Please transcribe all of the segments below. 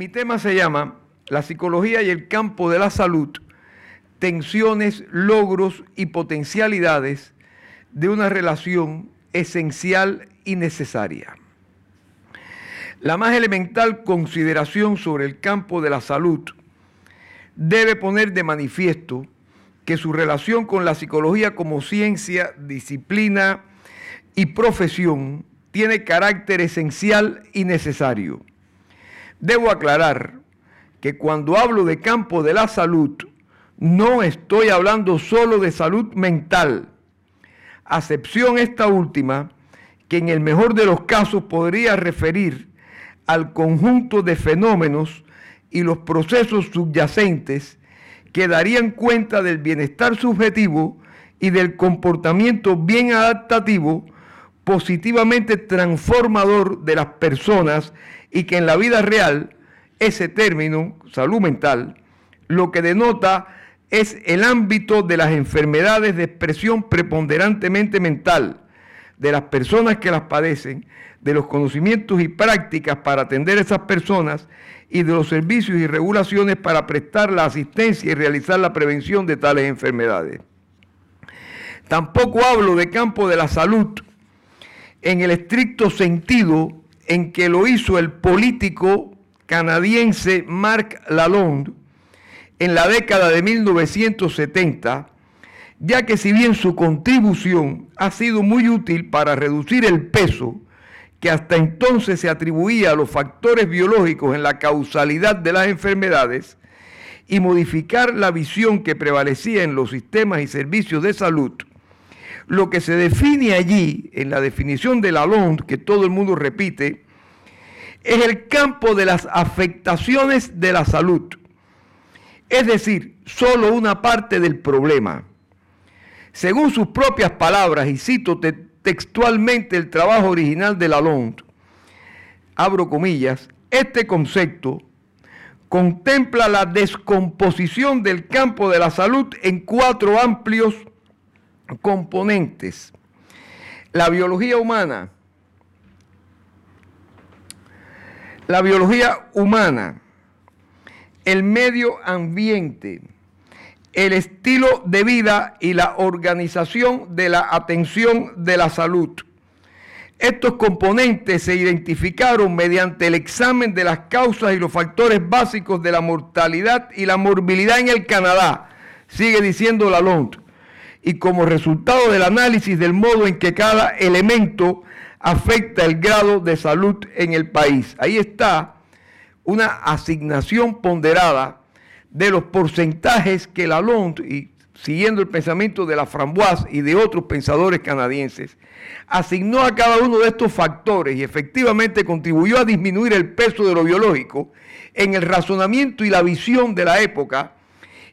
Mi tema se llama La psicología y el campo de la salud, tensiones, logros y potencialidades de una relación esencial y necesaria. La más elemental consideración sobre el campo de la salud debe poner de manifiesto que su relación con la psicología como ciencia, disciplina y profesión tiene carácter esencial y necesario. Debo aclarar que cuando hablo de campo de la salud, no estoy hablando solo de salud mental, acepción esta última, que en el mejor de los casos podría referir al conjunto de fenómenos y los procesos subyacentes que darían cuenta del bienestar subjetivo y del comportamiento bien adaptativo positivamente transformador de las personas y que en la vida real ese término, salud mental, lo que denota es el ámbito de las enfermedades de expresión preponderantemente mental de las personas que las padecen, de los conocimientos y prácticas para atender a esas personas y de los servicios y regulaciones para prestar la asistencia y realizar la prevención de tales enfermedades. Tampoco hablo de campo de la salud, en el estricto sentido en que lo hizo el político canadiense Marc Lalonde en la década de 1970, ya que si bien su contribución ha sido muy útil para reducir el peso que hasta entonces se atribuía a los factores biológicos en la causalidad de las enfermedades y modificar la visión que prevalecía en los sistemas y servicios de salud, lo que se define allí, en la definición de Lalonde, que todo el mundo repite, es el campo de las afectaciones de la salud. Es decir, solo una parte del problema. Según sus propias palabras, y cito textualmente el trabajo original de Lalonde, abro comillas, este concepto contempla la descomposición del campo de la salud en cuatro amplios componentes. La biología humana. La biología humana. El medio ambiente. El estilo de vida y la organización de la atención de la salud. Estos componentes se identificaron mediante el examen de las causas y los factores básicos de la mortalidad y la morbilidad en el Canadá, sigue diciendo la y como resultado del análisis del modo en que cada elemento afecta el grado de salud en el país. Ahí está una asignación ponderada de los porcentajes que la y siguiendo el pensamiento de la Framboise y de otros pensadores canadienses, asignó a cada uno de estos factores y efectivamente contribuyó a disminuir el peso de lo biológico en el razonamiento y la visión de la época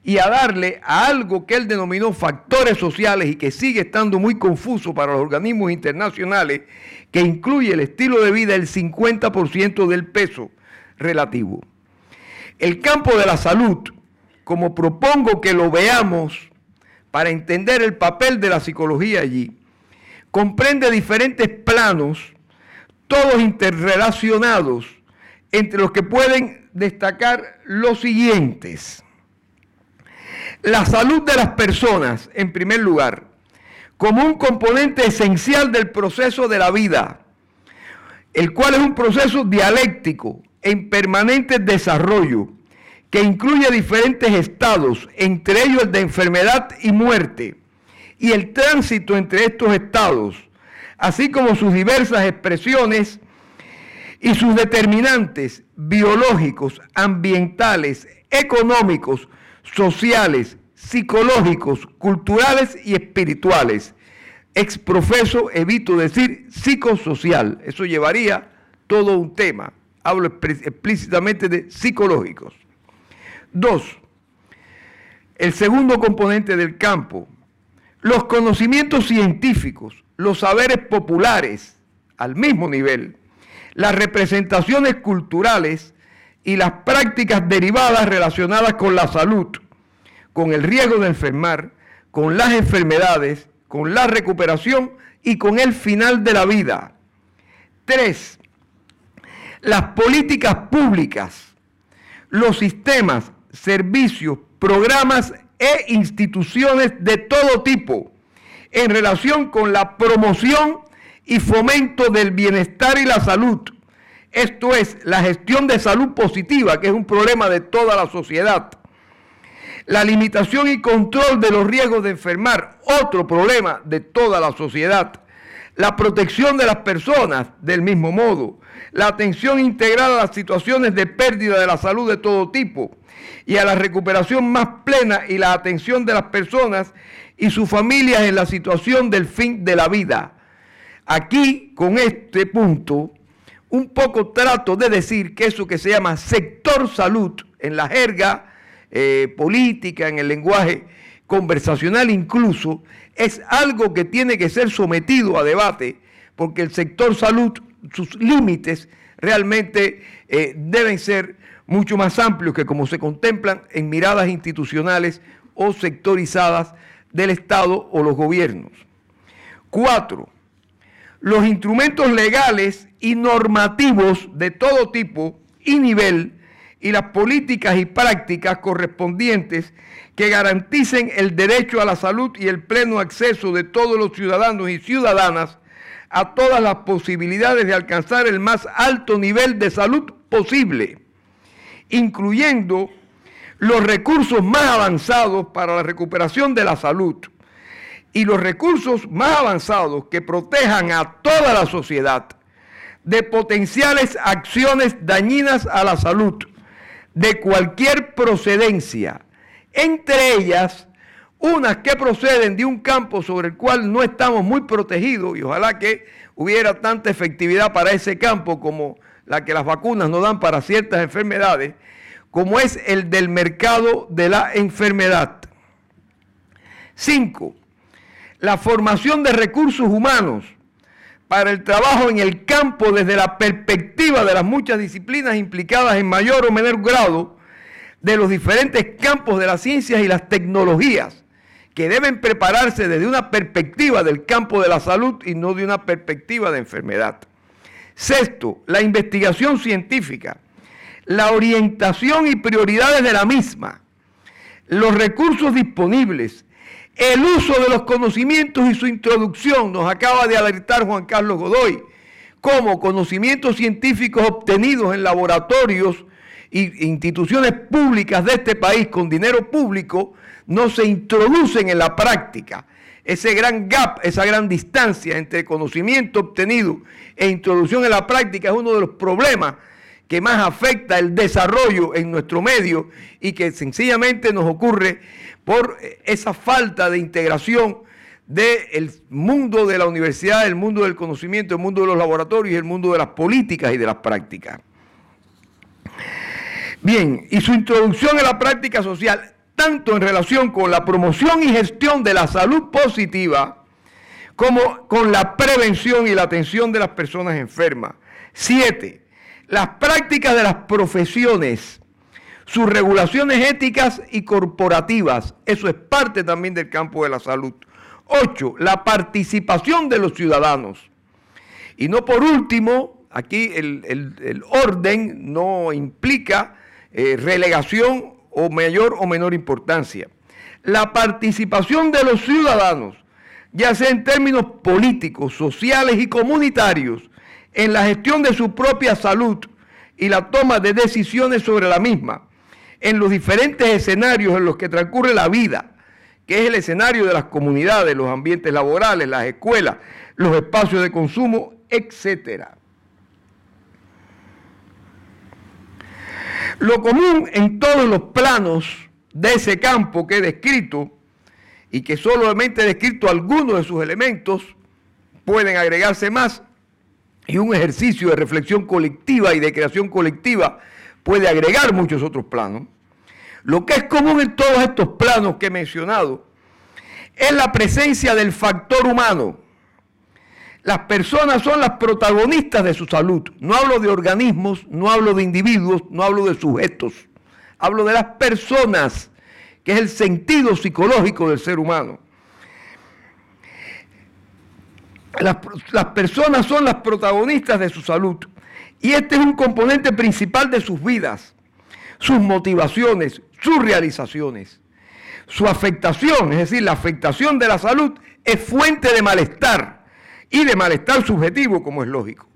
y a darle a algo que él denominó factores sociales y que sigue estando muy confuso para los organismos internacionales, que incluye el estilo de vida el 50% del peso relativo. El campo de la salud, como propongo que lo veamos para entender el papel de la psicología allí, comprende diferentes planos, todos interrelacionados, entre los que pueden destacar los siguientes la salud de las personas, en primer lugar, como un componente esencial del proceso de la vida, el cual es un proceso dialéctico en permanente desarrollo, que incluye diferentes estados, entre ellos el de enfermedad y muerte, y el tránsito entre estos estados, así como sus diversas expresiones y sus determinantes biológicos, ambientales, económicos, sociales, psicológicos, culturales y espirituales. Ex profeso evito decir, psicosocial. Eso llevaría todo un tema. Hablo explícitamente de psicológicos. Dos, el segundo componente del campo, los conocimientos científicos, los saberes populares al mismo nivel, las representaciones culturales, y las prácticas derivadas relacionadas con la salud, con el riesgo de enfermar, con las enfermedades, con la recuperación y con el final de la vida. Tres, las políticas públicas, los sistemas, servicios, programas e instituciones de todo tipo en relación con la promoción y fomento del bienestar y la salud esto es la gestión de salud positiva, que es un problema de toda la sociedad. La limitación y control de los riesgos de enfermar, otro problema de toda la sociedad. La protección de las personas, del mismo modo. La atención integral a las situaciones de pérdida de la salud de todo tipo. Y a la recuperación más plena y la atención de las personas y sus familias en la situación del fin de la vida. Aquí, con este punto, un poco trato de decir que eso que se llama sector salud en la jerga eh, política, en el lenguaje conversacional incluso, es algo que tiene que ser sometido a debate, porque el sector salud, sus límites realmente eh, deben ser mucho más amplios que como se contemplan en miradas institucionales o sectorizadas del Estado o los gobiernos. Cuatro, los instrumentos legales y normativos de todo tipo y nivel y las políticas y prácticas correspondientes que garanticen el derecho a la salud y el pleno acceso de todos los ciudadanos y ciudadanas a todas las posibilidades de alcanzar el más alto nivel de salud posible, incluyendo los recursos más avanzados para la recuperación de la salud y los recursos más avanzados que protejan a toda la sociedad de potenciales acciones dañinas a la salud de cualquier procedencia, entre ellas unas que proceden de un campo sobre el cual no estamos muy protegidos y ojalá que hubiera tanta efectividad para ese campo como la que las vacunas nos dan para ciertas enfermedades, como es el del mercado de la enfermedad. 5 la formación de recursos humanos para el trabajo en el campo desde la perspectiva de las muchas disciplinas implicadas en mayor o menor grado de los diferentes campos de las ciencias y las tecnologías, que deben prepararse desde una perspectiva del campo de la salud y no de una perspectiva de enfermedad. Sexto, la investigación científica, la orientación y prioridades de la misma, los recursos disponibles, el uso de los conocimientos y su introducción nos acaba de alertar Juan Carlos Godoy, como conocimientos científicos obtenidos en laboratorios e instituciones públicas de este país con dinero público no se introducen en la práctica. Ese gran gap, esa gran distancia entre conocimiento obtenido e introducción en la práctica es uno de los problemas que más afecta el desarrollo en nuestro medio y que sencillamente nos ocurre por eh, esa falta de integración del mundo de la universidad, el mundo del conocimiento, el mundo de los laboratorios y el mundo de las políticas y de las prácticas. Bien, y su introducción en la práctica social, tanto en relación con la promoción y gestión de la salud positiva, como con la prevención y la atención de las personas enfermas. Siete, las prácticas de las profesiones, sus regulaciones éticas y corporativas. Eso es parte también del campo de la salud. Ocho, La participación de los ciudadanos. Y no por último, aquí el, orden no implica eh, relegación o mayor o menor importancia. La participación de los ciudadanos, ya sea en términos políticos, sociales y comunitarios, en la gestión de su propia salud y la toma de decisiones sobre la misma, en los diferentes escenarios en los que transcurre la vida, que es el escenario de las comunidades, los ambientes laborales, las escuelas, los espacios de consumo, etc. Lo común en todos los planos de ese campo que he descrito, y que solamente he descrito algunos de sus elementos, pueden agregarse más, y un ejercicio de reflexión colectiva y de creación colectiva puede agregar muchos otros planos. Lo que es común en todos estos planos que he mencionado es la presencia del factor humano. Las personas son las protagonistas de su salud. No hablo de organismos, no hablo de individuos, no hablo de sujetos. Hablo de las personas, que es el sentido psicológico del ser humano. las, personas son las protagonistas de su salud. Y este es un componente principal de sus vidas, sus motivaciones, sus realizaciones. Su afectación, es decir, la afectación de la salud, es fuente de malestar y de malestar subjetivo, como es lógico.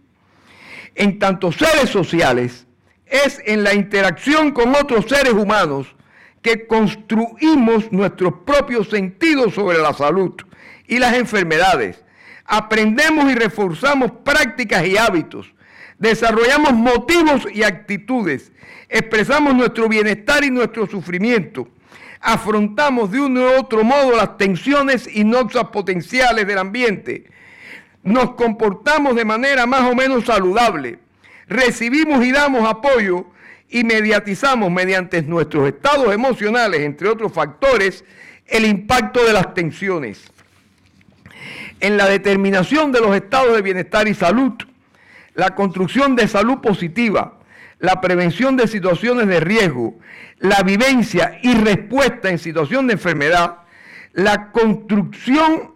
En tanto seres sociales, es en la interacción con otros seres humanos que construimos nuestros propios sentidos sobre la salud y las enfermedades, aprendemos y reforzamos prácticas y hábitos, desarrollamos motivos y actitudes, expresamos nuestro bienestar y nuestro sufrimiento, afrontamos de uno u otro modo las tensiones y noxas potenciales del ambiente, nos comportamos de manera más o menos saludable, recibimos y damos apoyo y mediatizamos mediante nuestros estados emocionales, entre otros factores, el impacto de las tensiones en la determinación de los estados de bienestar y salud, la construcción de salud positiva, la prevención de situaciones de riesgo, la vivencia y respuesta en situación de enfermedad, la construcción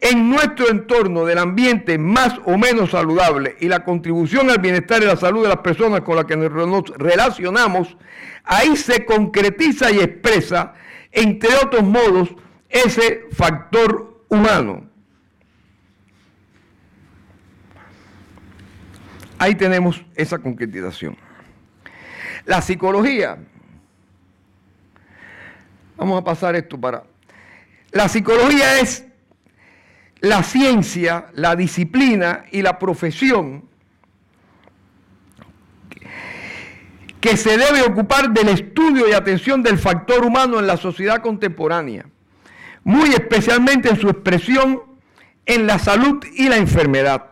en nuestro entorno del ambiente más o menos saludable y la contribución al bienestar y la salud de las personas con las que nos relacionamos, ahí se concretiza y expresa, entre otros modos, ese factor humano. Ahí tenemos esa concretización. La psicología. Vamos a pasar esto para... La psicología es la ciencia, la disciplina y la profesión que se debe ocupar del estudio y atención del factor humano en la sociedad contemporánea, muy especialmente en su expresión en la salud y la enfermedad.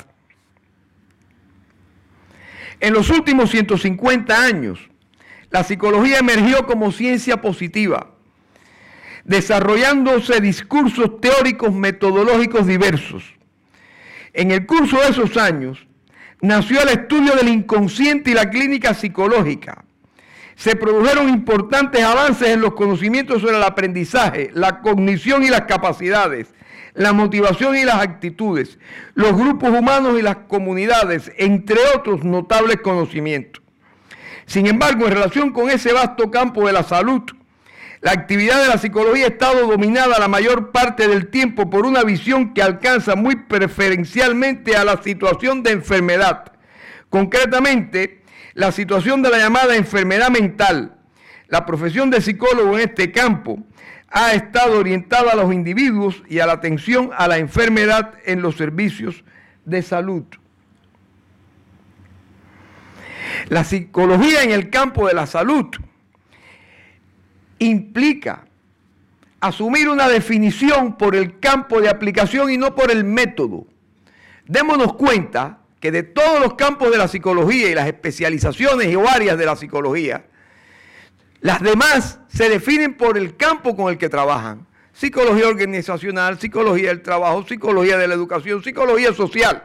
En los últimos 150 años, la psicología emergió como ciencia positiva, desarrollándose discursos teóricos metodológicos diversos. En el curso de esos años, nació el estudio del inconsciente y la clínica psicológica. Se produjeron importantes avances en los conocimientos sobre el aprendizaje, la cognición y las capacidades, la motivación y las actitudes, los grupos humanos y las comunidades, entre otros notables conocimientos. Sin embargo, en relación con ese vasto campo de la salud, la actividad de la psicología ha estado dominada la mayor parte del tiempo por una visión que alcanza muy preferencialmente a la situación de enfermedad, concretamente la situación de la llamada enfermedad mental. La profesión de psicólogo en este campo ha estado orientada a los individuos y a la atención a la enfermedad en los servicios de salud. La psicología en el campo de la salud implica asumir una definición por el campo de aplicación y no por el método. Démonos cuenta que de todos los campos de la psicología y las especializaciones y áreas de la psicología, las demás se definen por el campo con el que trabajan. Psicología organizacional, psicología del trabajo, psicología de la educación, psicología social.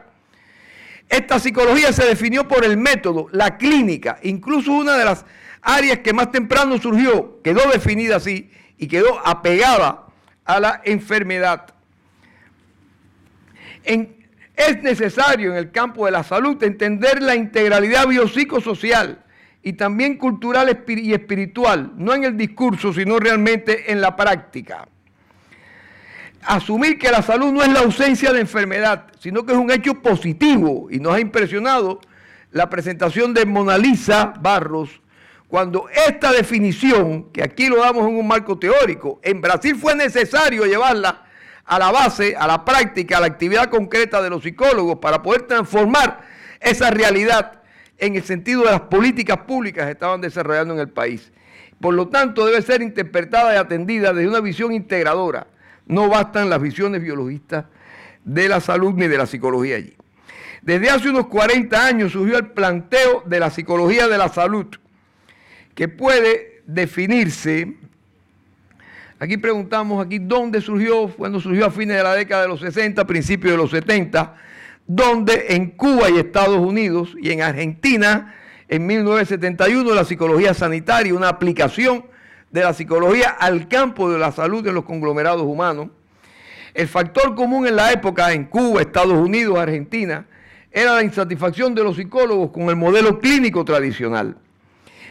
Esta psicología se definió por el método, la clínica, incluso una de las áreas que más temprano surgió, quedó definida así y quedó apegada a la enfermedad. es necesario en el campo de la salud entender la integralidad biopsicosocial y también cultural y espiritual, no en el discurso, sino realmente en la práctica. Asumir que la salud no es la ausencia de enfermedad, sino que es un hecho positivo y nos ha impresionado la presentación de Mona Lisa Barros, cuando esta definición, que aquí lo damos en un marco teórico, en Brasil fue necesario llevarla a la base, a la práctica, a la actividad concreta de los psicólogos para poder transformar esa realidad en el sentido de las políticas públicas que estaban desarrollando en el país. Por lo tanto, debe ser interpretada y atendida desde una visión integradora. No bastan las visiones biologistas de la salud ni de la psicología allí. Desde hace unos 40 años surgió el planteo de la psicología de la salud, que puede definirse, aquí preguntamos, aquí dónde surgió, cuando surgió a fines de la década de los 60, principios de los 70, donde en Cuba y Estados Unidos y en Argentina, en 1971, la psicología sanitaria, una aplicación de la psicología al campo de la salud de los conglomerados humanos. El factor común en la época en Cuba, Estados Unidos, Argentina, era la insatisfacción de los psicólogos con el modelo clínico tradicional.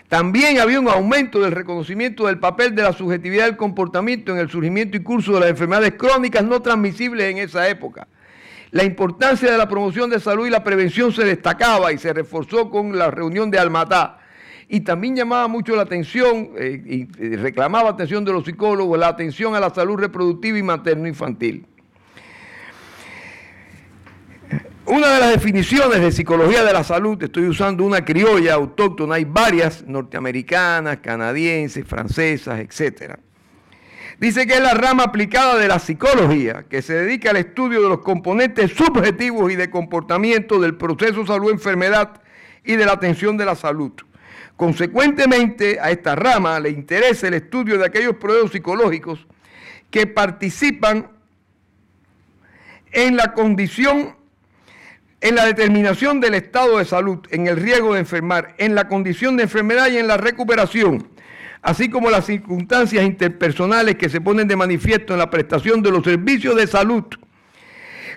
También había un aumento del reconocimiento del papel de la subjetividad del comportamiento en el surgimiento y curso de las enfermedades crónicas no transmisibles en esa época. La importancia de la promoción de salud y la prevención se destacaba y se reforzó con la reunión de Almatá. Y también llamaba mucho la atención eh, y eh, reclamaba atención de los psicólogos la atención a la salud reproductiva y materno-infantil. Una de las definiciones de psicología de la salud, estoy usando una criolla autóctona, hay varias norteamericanas, canadienses, francesas, etcétera. Dice que es la rama aplicada de la psicología, que se dedica al estudio de los componentes subjetivos y de comportamiento del proceso salud-enfermedad y de la atención de la salud. Consecuentemente, a esta rama le interesa el estudio de aquellos procesos psicológicos que participan en la condición, en la determinación del estado de salud, en el riesgo de enfermar, en la condición de enfermedad y en la recuperación así como las circunstancias interpersonales que se ponen de manifiesto en la prestación de los servicios de salud,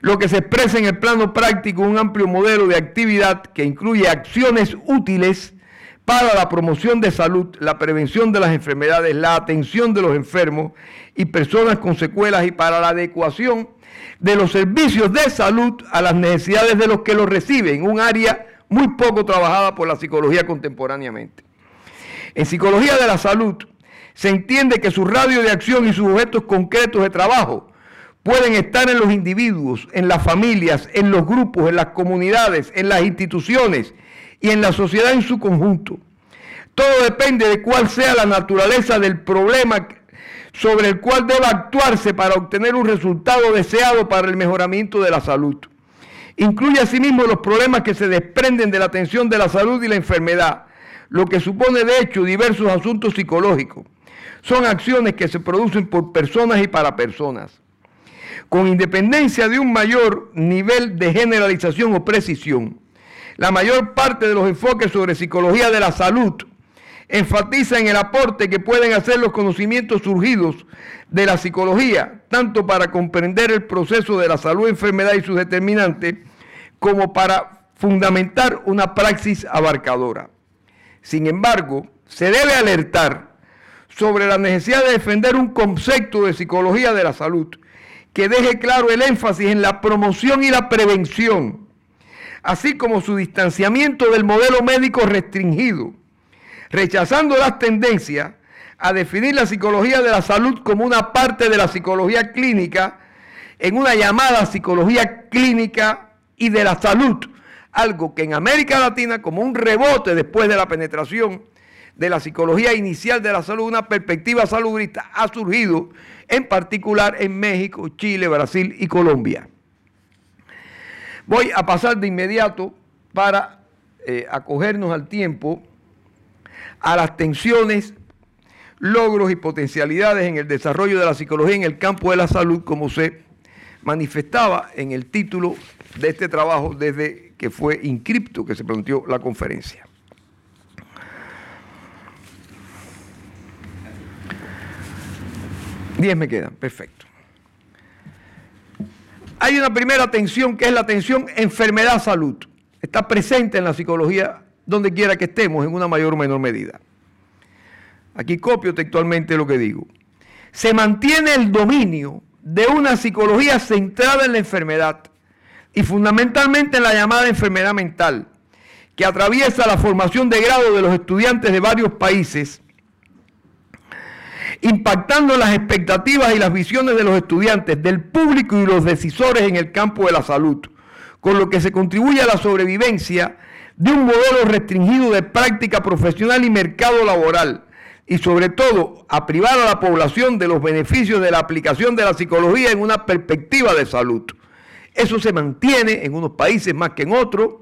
lo que se expresa en el plano práctico un amplio modelo de actividad que incluye acciones útiles para la promoción de salud, la prevención de las enfermedades, la atención de los enfermos y personas con secuelas y para la adecuación de los servicios de salud a las necesidades de los que los reciben, un área muy poco trabajada por la psicología contemporáneamente. En psicología de la salud se entiende que su radio de acción y sus objetos concretos de trabajo pueden estar en los individuos, en las familias, en los grupos, en las comunidades, en las instituciones y en la sociedad en su conjunto. Todo depende de cuál sea la naturaleza del problema sobre el cual debe actuarse para obtener un resultado deseado para el mejoramiento de la salud. Incluye asimismo los problemas que se desprenden de la atención de la salud y la enfermedad, lo que supone de hecho diversos asuntos psicológicos. Son acciones que se producen por personas y para personas, con independencia de un mayor nivel de generalización o precisión. La mayor parte de los enfoques sobre psicología de la salud enfatizan el aporte que pueden hacer los conocimientos surgidos de la psicología, tanto para comprender el proceso de la salud, enfermedad y sus determinantes, como para fundamentar una praxis abarcadora. Sin embargo, se debe alertar sobre la necesidad de defender un concepto de psicología de la salud que deje claro el énfasis en la promoción y la prevención, así como su distanciamiento del modelo médico restringido, rechazando las tendencias a definir la psicología de la salud como una parte de la psicología clínica en una llamada psicología clínica y de la salud algo que en América Latina, como un rebote después de la penetración de la psicología inicial de la salud, una perspectiva saludista ha surgido, en particular en México, Chile, Brasil y Colombia. Voy a pasar de inmediato para eh, acogernos al tiempo a las tensiones, logros y potencialidades en el desarrollo de la psicología en el campo de la salud, como se manifestaba en el título de este trabajo desde que fue inscripto que se planteó la conferencia. Diez me quedan, perfecto. Hay una primera tensión que es la tensión enfermedad-salud. Está presente en la psicología donde quiera que estemos en una mayor o menor medida. Aquí copio textualmente lo que digo. Se mantiene el dominio de una psicología centrada en la enfermedad y fundamentalmente en la llamada enfermedad mental, que atraviesa la formación de grado de los estudiantes de varios países, impactando las expectativas y las visiones de los estudiantes, del público y los decisores en el campo de la salud, con lo que se contribuye a la sobrevivencia de un modelo restringido de práctica profesional y mercado laboral, y sobre todo a privar a la población de los beneficios de la aplicación de la psicología en una perspectiva de salud. Eso se mantiene en unos países más que en otros,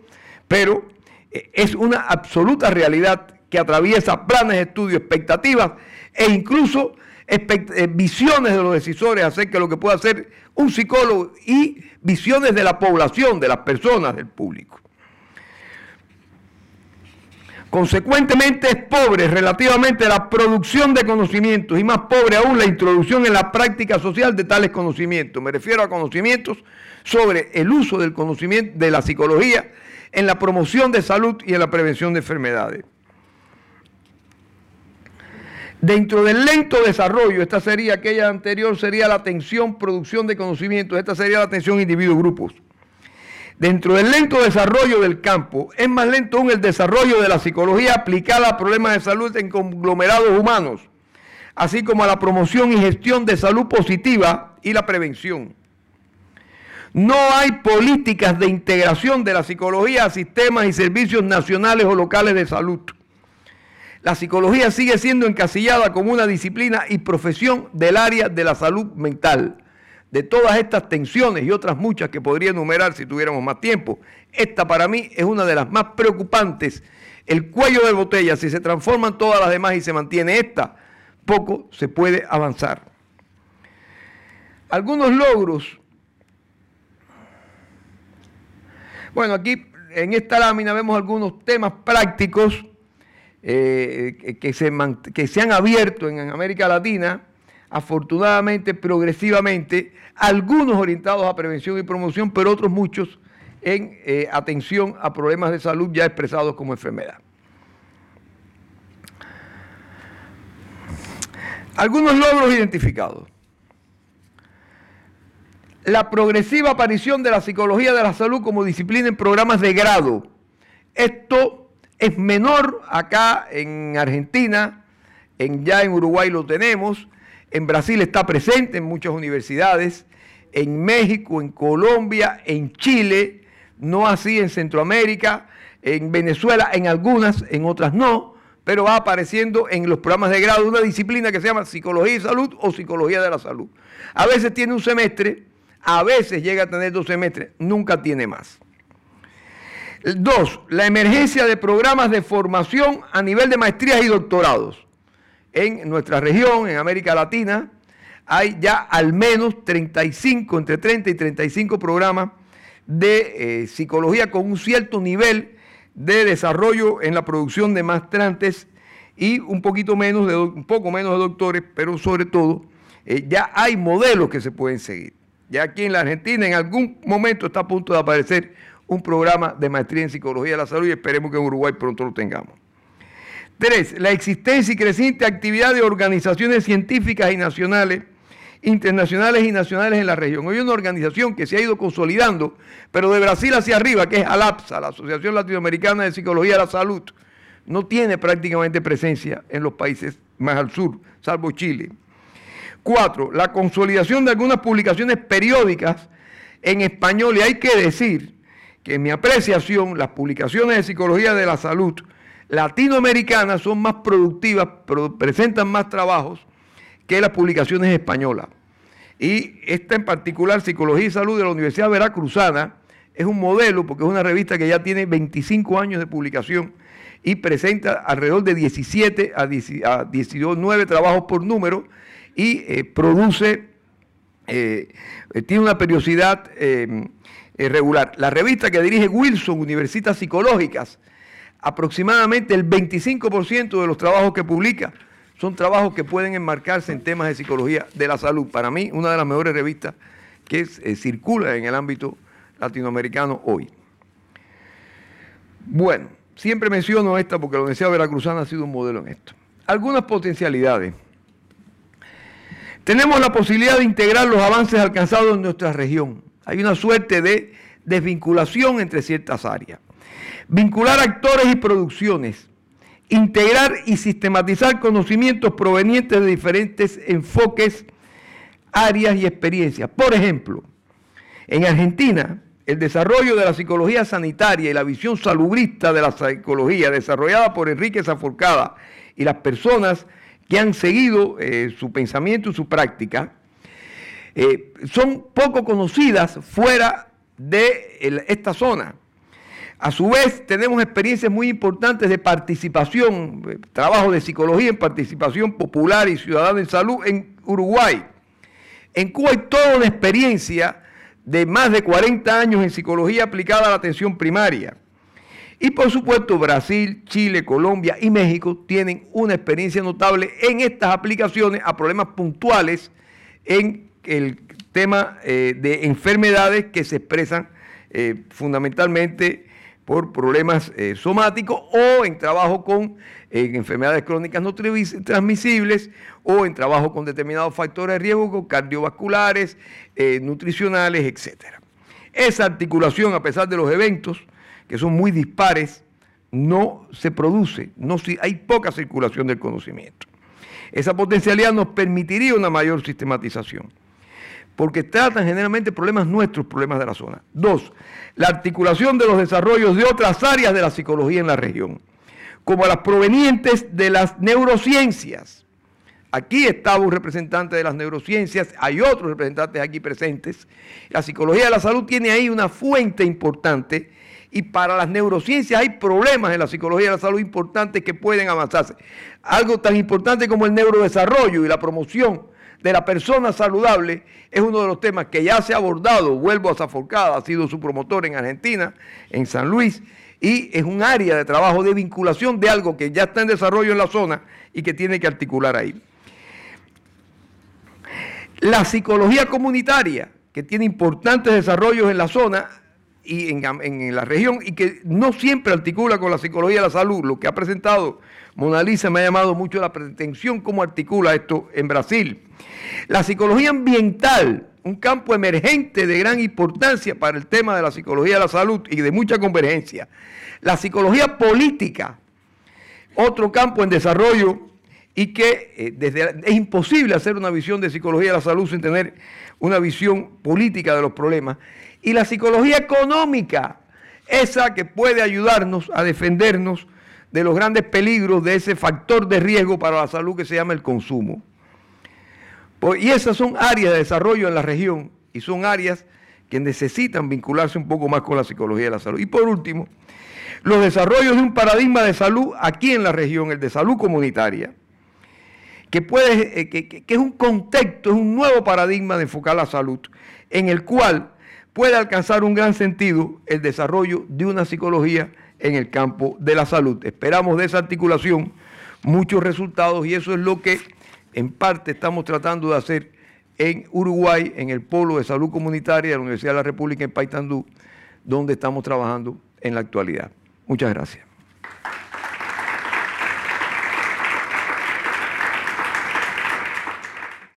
pero eh, es una absoluta realidad que atraviesa planes de estudio, expectativas e incluso eh, visiones de los decisores acerca de lo que puede hacer un psicólogo y visiones de la población, de las personas, del público. Consecuentemente es pobre relativamente a la producción de conocimientos y más pobre aún la introducción en la práctica social de tales conocimientos. Me refiero a conocimientos sobre el uso del conocimiento de la psicología en la promoción de salud y en la prevención de enfermedades. Dentro del lento desarrollo, esta sería aquella anterior, sería la atención, producción de conocimientos, esta sería la atención individuos grupos Dentro del lento desarrollo del campo, es más lento aún el desarrollo de la psicología aplicada a problemas de salud en conglomerados humanos, así como a la promoción y gestión de salud positiva y la prevención. No hay políticas de integración de la psicología a sistemas y servicios nacionales o locales de salud. La psicología sigue siendo encasillada como una disciplina y profesión del área de la salud mental de todas estas tensiones y otras muchas que podría enumerar si tuviéramos más tiempo, esta para mí es una de las más preocupantes. El cuello de botella, si se transforman todas las demás y se mantiene esta, poco se puede avanzar. Algunos logros. Bueno, aquí en esta lámina vemos algunos temas prácticos eh, que se han abierto en América Latina afortunadamente, progresivamente, algunos orientados a prevención y promoción, pero otros muchos en eh, atención a problemas de salud ya expresados como enfermedad. Algunos logros identificados. La progresiva aparición de la psicología de la salud como disciplina en programas de grado. Esto es menor acá en Argentina, ya en Uruguay lo tenemos, en Brasil está presente en muchas universidades, en México, en Colombia, en Chile, no así en Centroamérica, en Venezuela, en algunas, en otras no, pero va apareciendo en los programas de grado una disciplina que se llama psicología y salud o psicología de la salud. A veces tiene un semestre, a veces llega a tener dos semestres, nunca tiene más. Dos, la emergencia de programas de formación a nivel de maestrías y doctorados en nuestra región, en América Latina, hay ya al menos 35, entre 30 y 35 programas de eh, psicología con un cierto nivel de desarrollo en la producción de maestrantes y un poquito menos de un poco menos de doctores, pero sobre todo eh, ya hay modelos que se pueden seguir. Ya aquí en la Argentina en algún momento está a punto de aparecer un programa de maestría en psicología de la salud y esperemos que en Uruguay pronto lo tengamos. Tres, la existencia y creciente actividad de organizaciones científicas y nacionales, internacionales y nacionales en la región. Hay una organización que se ha ido consolidando, pero de Brasil hacia arriba, que es ALAPSA, la Asociación Latinoamericana de Psicología de la Salud, no tiene prácticamente presencia en los países más al sur, salvo Chile. Cuatro, la consolidación de algunas publicaciones periódicas en español. Y hay que decir que en mi apreciación, las publicaciones de psicología de la salud, latinoamericanas son más productivas, presentan más trabajos que las publicaciones españolas. Y esta en particular, Psicología y Salud de la Universidad Veracruzana, es un modelo porque es una revista que ya tiene 25 años de publicación y presenta alrededor de 17 a 19 trabajos por número y eh, produce, eh, eh, tiene una periodicidad regular. La revista que dirige Wilson, Universitas Psicológicas, aproximadamente el 25% de los trabajos que publica son trabajos que pueden enmarcarse en temas de psicología de la salud. Para mí, una de las mejores revistas que eh, circula en el ámbito latinoamericano hoy. Bueno, siempre menciono esta porque la Universidad Veracruzana ha sido un modelo en esto. Algunas potencialidades. Tenemos la posibilidad de integrar los avances alcanzados en nuestra región. Hay una suerte de desvinculación entre ciertas áreas vincular actores y producciones, integrar y sistematizar conocimientos provenientes de diferentes enfoques, áreas y experiencias. Por ejemplo, en Argentina, el desarrollo de la psicología sanitaria y la visión salubrista de la psicología desarrollada por Enrique Zaforcada y las personas que han seguido eh, su pensamiento y su práctica, eh, son poco conocidas fuera de esta zona. A su vez, tenemos experiencias muy importantes de participación, eh, trabajo de psicología en participación popular y ciudadana en salud en Uruguay. En Cuba hay toda una experiencia de más de 40 años en psicología aplicada a la atención primaria. Y por supuesto, Brasil, Chile, Colombia y México tienen una experiencia notable en estas aplicaciones a problemas puntuales en el tema eh, de enfermedades que se expresan eh, fundamentalmente por problemas eh, somáticos o en trabajo con enfermedades crónicas no transmisibles o en trabajo con determinados factores de riesgo cardiovasculares, eh, nutricionales, etc. Esa articulación, a pesar de los eventos, que son muy dispares, no se produce, no, hay poca circulación del conocimiento. Esa potencialidad nos permitiría una mayor sistematización porque tratan generalmente problemas nuestros, problemas de la zona. Dos, la articulación de los desarrollos de otras áreas de la psicología en la región, como las provenientes de las neurociencias. Aquí estaba un representante de las neurociencias, hay otros representantes aquí presentes. La psicología de la salud tiene ahí una fuente importante y para las neurociencias hay problemas en la psicología de la salud importantes que pueden avanzarse. Algo tan importante como el neurodesarrollo y la promoción de la persona saludable es uno de los temas que ya se ha abordado. Vuelvo a Zaforcada, ha sido su promotor en Argentina, en San Luis, y es un área de trabajo de vinculación de algo que ya está en desarrollo en la zona y que tiene que articular ahí. La psicología comunitaria, que tiene importantes desarrollos en la zona y en, en la región y que no siempre articula con la psicología de la salud, lo que ha presentado Mona Lisa me ha llamado mucho la atención cómo articula esto en Brasil. La psicología ambiental, un campo emergente de gran importancia para el tema de la psicología de la salud y de mucha convergencia. La psicología política, otro campo en desarrollo y que eh, desde, es imposible hacer una visión de psicología de la salud sin tener una visión política de los problemas. Y la psicología económica, esa que puede ayudarnos a defendernos de los grandes peligros de ese factor de riesgo para la salud que se llama el consumo. Pues, y esas son áreas de desarrollo en la región y son áreas que necesitan vincularse un poco más con la psicología de la salud. Y por último, los desarrollos de un paradigma de salud aquí en la región, el de salud comunitaria, que, eh, es un contexto, es un nuevo paradigma de enfocar la salud, en el cual puede alcanzar un gran sentido el desarrollo de una psicología en el campo de la salud. Esperamos de esa articulación muchos resultados y eso es lo que en parte estamos tratando de hacer en Uruguay, en el Polo de Salud Comunitaria de la Universidad de la República en Paitandú, donde estamos trabajando en la actualidad. Muchas gracias.